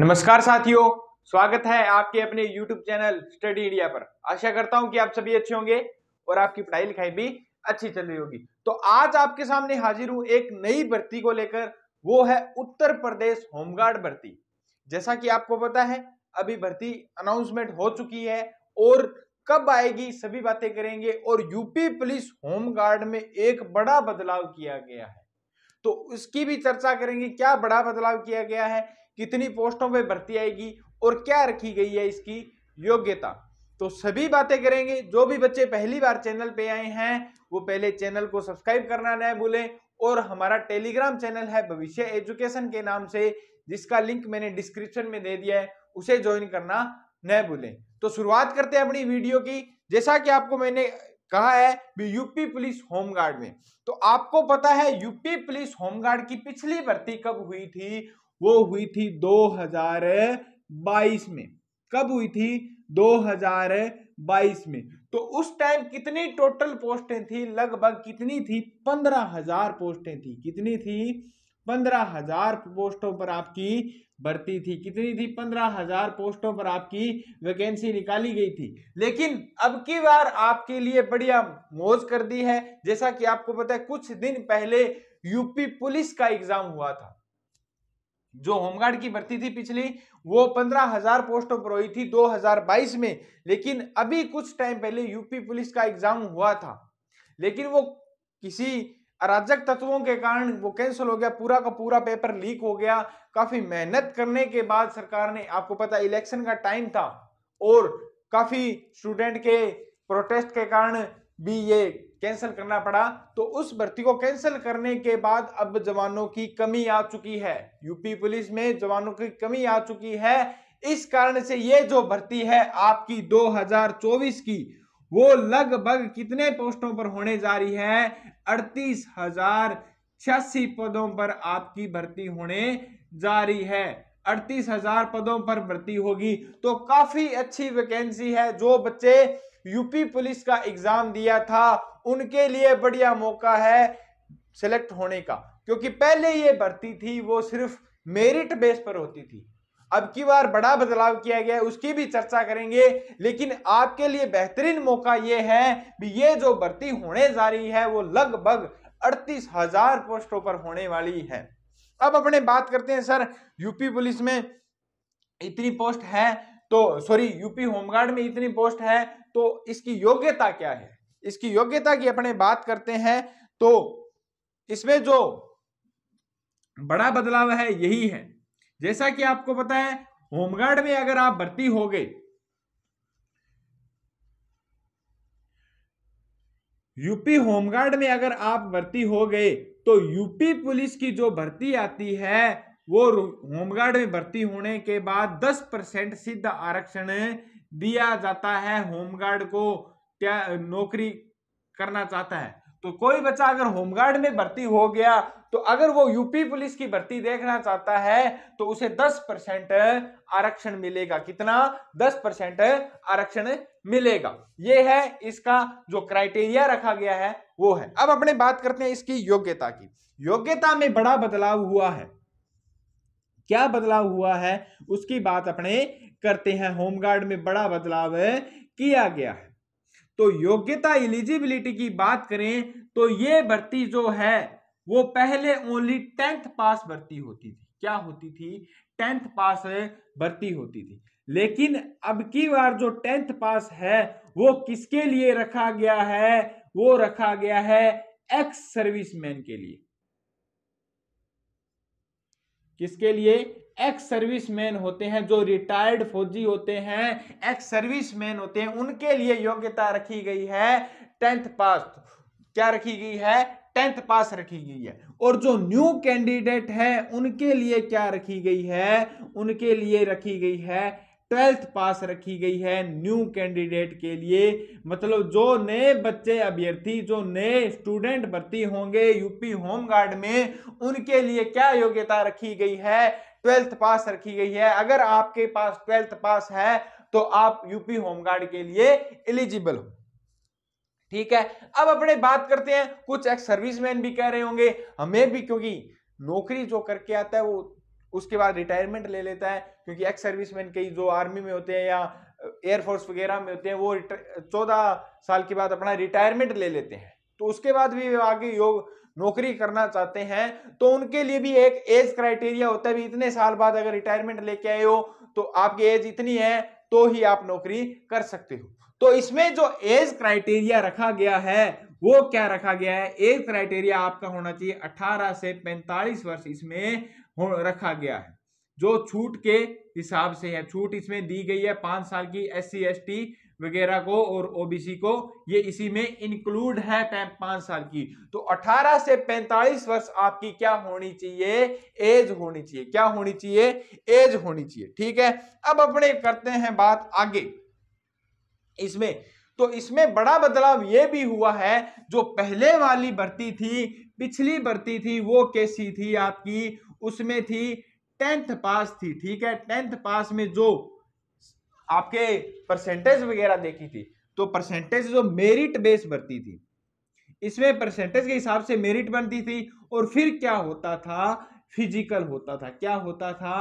नमस्कार साथियों स्वागत है आपके अपने YouTube चैनल स्टडी इंडिया पर आशा करता हूं कि आप सभी अच्छे होंगे और आपकी पढ़ाई लिखाई भी अच्छी चल रही होगी तो आज आपके सामने हाजिर हूं एक नई भर्ती को लेकर वो है उत्तर प्रदेश होमगार्ड भर्ती जैसा कि आपको पता है अभी भर्ती अनाउंसमेंट हो चुकी है और कब आएगी सभी बातें करेंगे और यूपी पुलिस होमगार्ड में एक बड़ा बदलाव किया गया है तो उसकी भी चर्चा करेंगे क्या बड़ा बदलाव किया गया है कितनी पोस्टों पे भर्ती आएगी और क्या रखी गई है इसकी योग्यता तो सभी बातें करेंगे जो भी बच्चे पहली बार चैनल पे आए हैं वो पहले चैनल को सब्सक्राइब करना न भूलें और हमारा टेलीग्राम चैनल है भविष्य एजुकेशन के नाम से जिसका लिंक मैंने डिस्क्रिप्शन में दे दिया है उसे ज्वाइन करना न भूलें तो शुरुआत करते हैं अपनी वीडियो की जैसा कि आपको मैंने कहा है भी यूपी पुलिस होमगार्ड में तो आपको पता है यूपी पुलिस होमगार्ड की पिछली भर्ती कब हुई थी वो हुई थी 2022 में कब हुई थी 2022 में तो उस टाइम कितनी टोटल पोस्टें थी लगभग कितनी थी पंद्रह हजार पोस्टें थी कितनी थी पंद्रह हजार पोस्टों पर आपकी भर्ती थी कितनी थी पंद्रह हजार पोस्टों पर आपकी वैकेंसी निकाली गई थी लेकिन अब की बार आपके लिए बढ़िया मौज कर दी है जैसा कि आपको पता है कुछ दिन पहले यूपी पुलिस का एग्जाम हुआ था जो होमगार्ड की भर्ती थी पिछली वो पंद्रह हजार पोस्टों पर हुई थी 2022 में लेकिन अभी कुछ टाइम पहले यूपी पुलिस का एग्जाम हुआ था लेकिन वो किसी अराजक तत्वों के कारण वो कैंसिल हो गया पूरा का पूरा पेपर लीक हो गया काफी मेहनत करने के बाद सरकार ने आपको पता इलेक्शन का टाइम था और काफी स्टूडेंट के प्रोटेस्ट के कारण भी ये कैंसिल करना पड़ा तो उस भर्ती को कैंसिल करने के बाद अब जवानों की कमी आ चुकी है यूपी पुलिस में जवानों की कमी आ चुकी है इस कारण से ये जो भर्ती है आपकी 2024 की वो लगभग कितने पोस्टों पर होने जा रही है अड़तीस हजार छियासी पदों पर आपकी भर्ती होने जा रही है अड़तीस हजार पदों पर भर्ती होगी तो काफी अच्छी वैकेंसी है जो बच्चे यूपी पुलिस का एग्जाम दिया था उनके लिए बढ़िया मौका है सिलेक्ट होने का क्योंकि पहले ये भर्ती थी वो सिर्फ मेरिट बेस पर होती थी अब की बार बड़ा बदलाव किया गया उसकी भी चर्चा करेंगे लेकिन आपके लिए बेहतरीन मौका ये है भी ये जो भर्ती होने जा रही है वो लगभग अड़तीस हजार पोस्टों पर होने वाली है अब अपने बात करते हैं सर यूपी पुलिस में इतनी पोस्ट है तो सॉरी यूपी होमगार्ड में इतनी पोस्ट है तो इसकी योग्यता क्या है इसकी योग्यता की अपने बात करते हैं तो इसमें जो बड़ा बदलाव है यही है जैसा कि आपको पता है होमगार्ड में अगर आप भर्ती हो गए यूपी होमगार्ड में अगर आप भर्ती हो गए तो यूपी पुलिस की जो भर्ती आती है वो होमगार्ड में भर्ती होने के बाद 10 परसेंट सिद्ध आरक्षण दिया जाता है होमगार्ड को नौकरी करना चाहता है तो कोई बच्चा अगर होमगार्ड में भर्ती हो गया तो अगर वो यूपी पुलिस की भर्ती देखना चाहता है तो उसे 10 परसेंट आरक्षण मिलेगा कितना 10 परसेंट आरक्षण मिलेगा ये है इसका जो क्राइटेरिया रखा गया है वो है अब अपने बात करते हैं इसकी योग्यता की योग्यता में बड़ा बदलाव हुआ है क्या बदलाव हुआ है उसकी बात अपने करते हैं होमगार्ड में बड़ा बदलाव किया गया है तो योग्यता एलिजिबिलिटी की बात करें तो ये भर्ती जो है वो पहले ओनली टेंथ पास भर्ती होती थी क्या होती थी टेंथ पास भर्ती होती थी लेकिन अब की बार जो टेंथ पास है वो किसके लिए रखा गया है वो रखा गया है एक्स सर्विसमैन के लिए किसके लिए एक्स सर्विस मैन होते हैं जो रिटायर्ड फौजी होते हैं एक्स सर्विस मैन होते हैं उनके लिए योग्यता रखी गई है टेंथ पास क्या रखी गई है टेंथ पास रखी गई है और जो न्यू कैंडिडेट है उनके लिए क्या रखी गई है उनके लिए रखी गई है ट्वेल्थ पास रखी गई है न्यू कैंडिडेट के लिए मतलब जो नए बच्चे अभ्यर्थी जो नए स्टूडेंट भर्ती होंगे यूपी होमगार्ड में उनके लिए क्या योग्यता रखी गई है ट्वेल्थ पास रखी गई है अगर आपके पास ट्वेल्थ पास है तो आप यूपी होम गार्ड के लिए एलिजिबल हो ठीक है अब अपने बात करते हैं कुछ एक्स सर्विसमैन भी कह रहे होंगे हमें भी क्योंकि नौकरी जो करके आता है वो उसके बाद रिटायरमेंट ले लेता है क्योंकि एक्स सर्विसमैन कई जो आर्मी में होते हैं या एयरफोर्स वगैरह में होते हैं वो चौदह साल के बाद अपना रिटायरमेंट ले लेते हैं तो उसके बाद भी वे आगे योग नौकरी करना चाहते हैं तो उनके लिए भी एक एज क्राइटेरिया होता है भी इतने साल बाद अगर रिटायरमेंट लेके आए हो तो आपकी एज इतनी है तो ही आप नौकरी कर सकते हो तो इसमें जो एज क्राइटेरिया रखा गया है वो क्या रखा गया है एज क्राइटेरिया आपका होना चाहिए 18 से 45 वर्ष इसमें हो रखा गया है जो छूट के हिसाब से है छूट इसमें दी गई है पांच साल की एस सी वगैरह को और ओबीसी को ये इसी में इंक्लूड है पांच साल की तो 18 से 45 वर्ष आपकी क्या होनी चाहिए एज होनी चाहिए क्या होनी चाहिए एज होनी चाहिए ठीक है अब अपने करते हैं बात आगे इसमें तो इसमें बड़ा बदलाव ये भी हुआ है जो पहले वाली भर्ती थी पिछली भर्ती थी वो कैसी थी आपकी उसमें थी टेंथ पास थी ठीक है टेंथ पास में जो आपके परसेंटेज वगैरह देखी थी तो परसेंटेज जो मेरिट बेस बनती थी इसमें परसेंटेज के हिसाब से मेरिट बनती थी और फिर क्या होता था फिजिकल होता था क्या होता था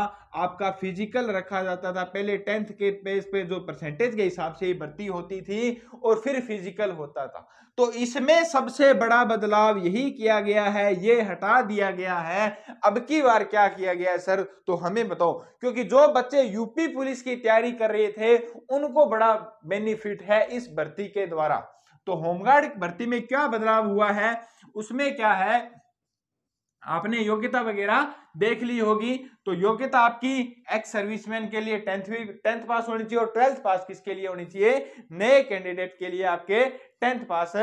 आपका फिजिकल रखा जाता था पहले टेंथ के बेस पे जो परसेंटेज के हिसाब से भर्ती होती थी और फिर फिजिकल होता था तो इसमें सबसे बड़ा बदलाव यही किया गया है ये हटा दिया गया है अब की बार क्या किया गया है सर तो हमें बताओ क्योंकि जो बच्चे यूपी पुलिस की तैयारी कर रहे थे उनको बड़ा बेनिफिट है इस भर्ती के द्वारा तो होमगार्ड भर्ती में क्या बदलाव हुआ है उसमें क्या है आपने योग्यता वगैरह देख ली होगी तो योग्यता आपकी एक्स सर्विसमैन के लिए भी टेंथ पास होनी चाहिए और ट्वेल्थ पास किसके लिए होनी चाहिए नए कैंडिडेट के लिए आपके टेंथ पास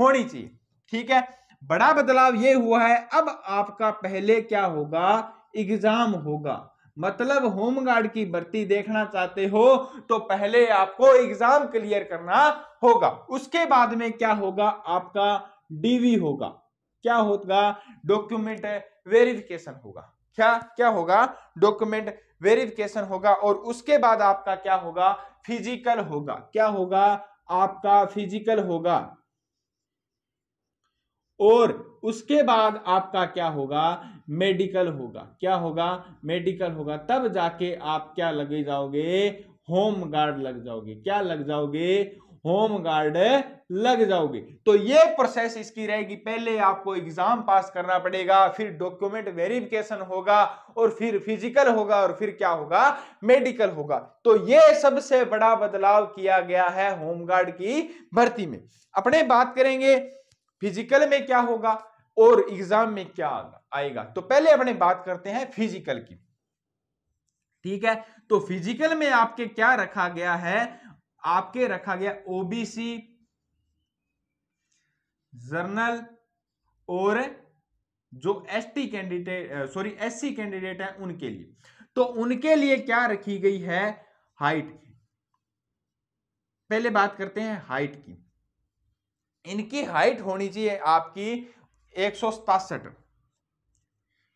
होनी चाहिए ठीक है बड़ा बदलाव ये हुआ है अब आपका पहले क्या होगा एग्जाम होगा मतलब होमगार्ड की भर्ती देखना चाहते हो तो पहले आपको एग्जाम क्लियर करना होगा उसके बाद में क्या होगा आपका डीवी होगा क्या होगा डॉक्यूमेंट वेरिफिकेशन होगा क्या क्या होगा डॉक्यूमेंट वेरिफिकेशन होगा और उसके बाद आपका क्या होगा फिजिकल होगा क्या होगा आपका फिजिकल होगा और उसके बाद आपका क्या होगा मेडिकल होगा क्या होगा मेडिकल होगा तब जाके आप क्या लगे जाओगे होम गार्ड लग जाओगे क्या लग जाओगे होम गार्ड लग जाओगे तो ये प्रोसेस इसकी रहेगी पहले आपको एग्जाम पास करना पड़ेगा फिर डॉक्यूमेंट वेरिफिकेशन होगा और फिर फिजिकल होगा और फिर क्या होगा मेडिकल होगा तो ये सबसे बड़ा बदलाव किया गया है होमगार्ड की भर्ती में अपने बात करेंगे फिजिकल में क्या होगा और एग्जाम में क्या आएगा तो पहले अपने बात करते हैं फिजिकल की ठीक है तो फिजिकल में आपके क्या रखा गया है आपके रखा गया ओबीसी जर्नल और जो ST candidate sorry SC candidate है उनके लिए तो उनके लिए क्या रखी गई है हाइट पहले बात करते हैं हाइट की इनकी हाइट होनी चाहिए आपकी एक सौ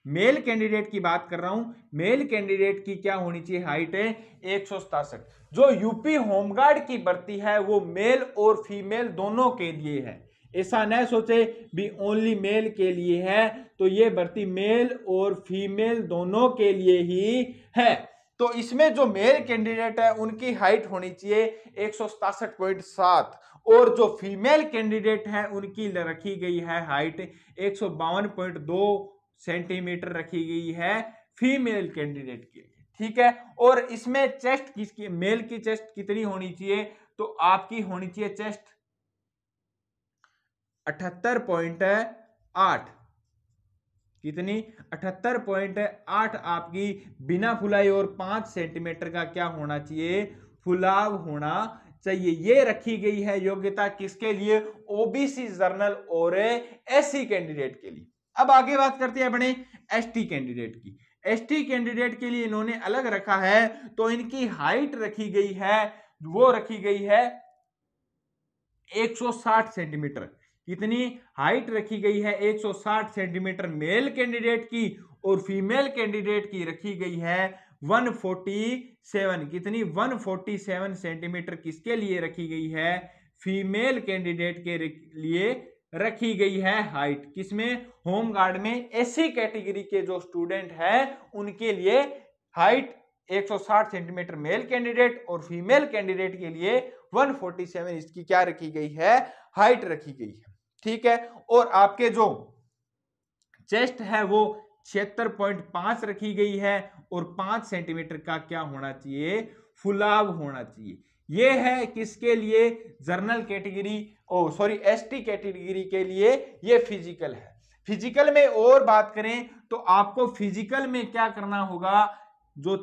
मेल कैंडिडेट की बात कर रहा हूं मेल कैंडिडेट की क्या होनी चाहिए हाइट है एक जो यूपी होमगार्ड की भर्ती है वो मेल और फीमेल दोनों के लिए है ऐसा न सोचे भी ओनली मेल के लिए है तो ये भर्ती मेल और फीमेल दोनों के लिए ही है तो इसमें जो मेल कैंडिडेट है उनकी हाइट होनी चाहिए एक और जो फीमेल कैंडिडेट है उनकी रखी गई है हाइट एक सेंटीमीटर रखी गई है फीमेल कैंडिडेट के लिए ठीक है और इसमें चेस्ट किसकी मेल की चेस्ट कितनी होनी चाहिए तो आपकी होनी चाहिए चेस्ट अठहत्तर पॉइंट आठ कितनी अठहत्तर पॉइंट आठ आपकी बिना फुलाई और पांच सेंटीमीटर का क्या होना चाहिए फुलाव होना चाहिए ये रखी गई है योग्यता किसके लिए ओबीसी जर्नल और एससी कैंडिडेट के लिए अब आगे बात करते हैं अपने एसटी कैंडिडेट की एसटी कैंडिडेट के लिए इन्होंने अलग रखा है तो इनकी हाइट रखी गई है वो रखी गई है 160 सेंटीमीटर कितनी हाइट रखी गई है 160 सेंटीमीटर मेल कैंडिडेट की और फीमेल कैंडिडेट की रखी गई है 147 कितनी 147 सेंटीमीटर किसके लिए रखी गई है फीमेल कैंडिडेट के लिए रखी गई है हाइट किसमें होम गार्ड में ऐसी कैटेगरी के जो स्टूडेंट है उनके लिए हाइट 160 सेंटीमीटर मेल कैंडिडेट और फीमेल कैंडिडेट के लिए 147 इसकी क्या रखी गई है हाइट रखी गई है ठीक है और आपके जो चेस्ट है वो छिहत्तर पॉइंट पांच रखी गई है और पांच सेंटीमीटर का क्या होना चाहिए फुलाव होना चाहिए ये है किसके लिए general category oh sorry ST category के लिए ये फिजिकल है फिजिकल में और बात करें तो आपको फिजिकल में क्या करना होगा जो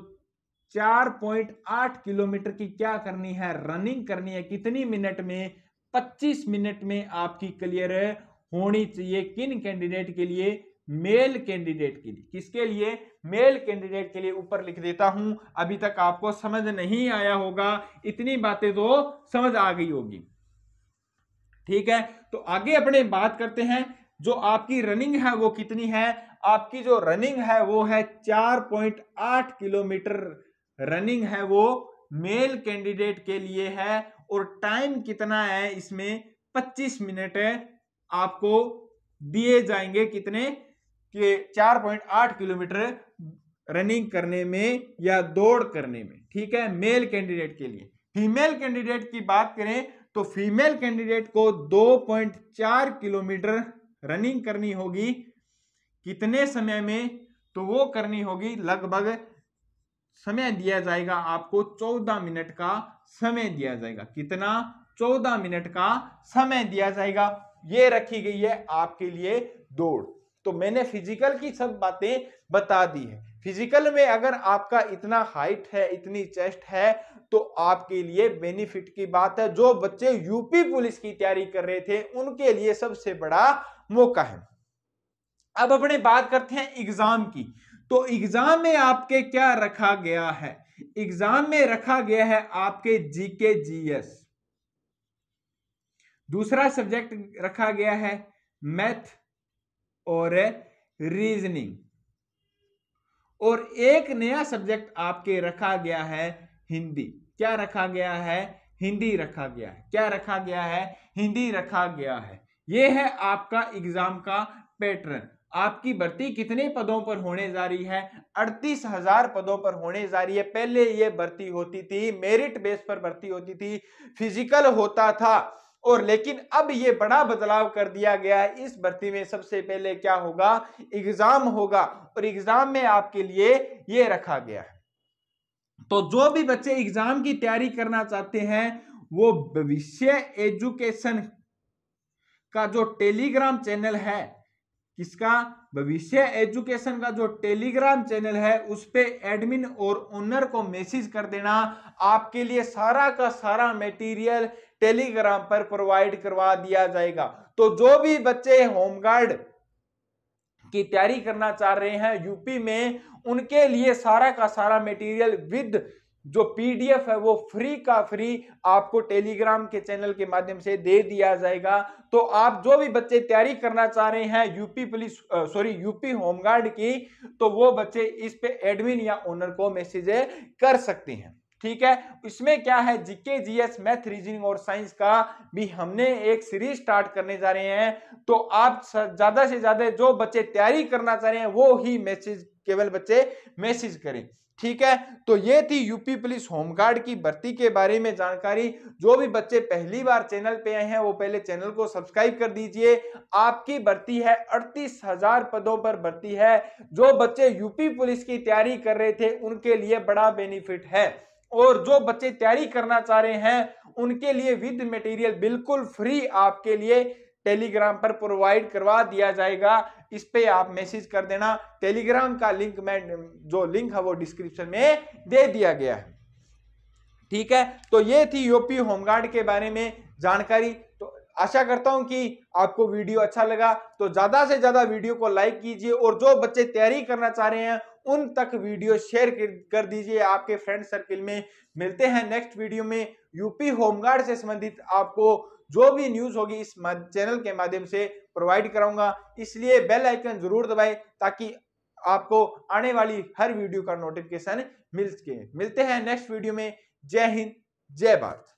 4.8 किलोमीटर की क्या करनी है रनिंग करनी है कितनी मिनट में 25 मिनट में आपकी क्लियर होनी चाहिए किन कैंडिडेट के लिए मेल कैंडिडेट के लिए किसके लिए मेल कैंडिडेट के लिए ऊपर लिख देता हूं अभी तक आपको समझ नहीं आया होगा इतनी बातें तो समझ आ गई होगी ठीक है तो आगे अपने बात करते हैं जो आपकी रनिंग है वो कितनी है आपकी जो रनिंग है वो है 4.8 किलोमीटर रनिंग है वो मेल कैंडिडेट के लिए है और टाइम कितना है इसमें 25 मिनट आपको दिए जाएंगे कितने के 4.8 किलोमीटर रनिंग करने में या दौड़ करने में ठीक है मेल कैंडिडेट के लिए फीमेल कैंडिडेट की बात करें तो फीमेल कैंडिडेट को 2.4 किलोमीटर रनिंग करनी होगी कितने समय में तो वो करनी होगी लगभग समय दिया जाएगा आपको 14 मिनट का समय दिया जाएगा कितना 14 मिनट का समय दिया जाएगा ये रखी गई है आपके लिए दौड़ तो मैंने फिजिकल की सब बातें बता दी है फिजिकल में अगर आपका इतना हाइट है इतनी चेस्ट है तो आपके लिए बेनिफिट की बात है जो बच्चे यूपी पुलिस की तैयारी कर रहे थे उनके लिए सबसे बड़ा मौका है अब अपने बात करते हैं एग्जाम की तो एग्जाम में आपके क्या रखा गया है एग्जाम में रखा गया है आपके जीके जीएस दूसरा सब्जेक्ट रखा गया है मैथ और रीजनिंग और एक नया सब्जेक्ट आपके रखा गया है हिंदी क्या रखा गया है हिंदी रखा गया है क्या रखा गया है हिंदी रखा गया है यह है आपका एग्जाम का पैटर्न आपकी भर्ती कितने पदों पर होने जा रही है अड़तीस हजार पदों पर होने जा रही है पहले यह भर्ती होती थी मेरिट बेस पर भर्ती होती थी फिजिकल होता था और लेकिन अब ये बड़ा बदलाव कर दिया गया है इस भर्ती में सबसे पहले क्या होगा एग्जाम होगा और एग्जाम में आपके लिए ये रखा गया है तो जो भी बच्चे एग्जाम की तैयारी करना चाहते हैं वो भविष्य एजुकेशन का जो टेलीग्राम चैनल है किसका भविष्य एजुकेशन का जो टेलीग्राम चैनल है उस पर एडमिन और ओनर को मैसेज कर देना आपके लिए सारा का सारा मटेरियल टेलीग्राम पर प्रोवाइड करवा दिया जाएगा तो जो भी बच्चे होमगार्ड की तैयारी करना चाह रहे हैं यूपी में उनके लिए सारा का सारा मटेरियल विद जो पीडीएफ है वो फ्री का फ्री आपको टेलीग्राम के चैनल के माध्यम से दे दिया जाएगा तो आप जो भी बच्चे तैयारी करना चाह रहे हैं UP police sorry UP home guard की तो वो बच्चे इस पे एडमिन या ओनर को मैसेज कर सकते हैं ठीक है इसमें क्या है जीके जीएस मैथ रीजनिंग और साइंस का भी हमने एक सीरीज स्टार्ट करने जा रहे हैं तो आप ज्यादा से ज्यादा जो बच्चे तैयारी करना चाह रहे हैं वो ही मैसेज केवल बच्चे मैसेज करें ठीक है तो ये थी यूपी पुलिस होमगार्ड की भर्ती के बारे में जानकारी जो भी बच्चे पहली बार चैनल पे आए हैं वो पहले चैनल को सब्सक्राइब कर दीजिए आपकी भर्ती है अड़तीस हजार पदों पर भर्ती है जो बच्चे यूपी पुलिस की तैयारी कर रहे थे उनके लिए बड़ा बेनिफिट है और जो बच्चे तैयारी करना चाह रहे हैं उनके लिए विद मटेरियल बिल्कुल फ्री आपके लिए टेलीग्राम पर प्रोवाइड करवा दिया जाएगा इस पे आप मैसेज कर देना टेलीग्राम का लिंक मैं जो लिंक है वो डिस्क्रिप्शन में दे दिया गया है ठीक है तो ये थी यूपी होमगार्ड के बारे में जानकारी आशा करता हूं कि आपको वीडियो अच्छा लगा तो ज्यादा से ज्यादा वीडियो को लाइक कीजिए और जो बच्चे तैयारी करना चाह रहे हैं उन तक वीडियो शेयर कर दीजिए आपके फ्रेंड सर्किल में मिलते हैं नेक्स्ट वीडियो में यूपी होमगार्ड से संबंधित आपको जो भी न्यूज होगी इस चैनल के माध्यम से प्रोवाइड कराऊंगा इसलिए बेल आइकन जरूर दबाए ताकि आपको आने वाली हर वीडियो का नोटिफिकेशन मिल सके मिलते हैं नेक्स्ट वीडियो में जय हिंद जय भारत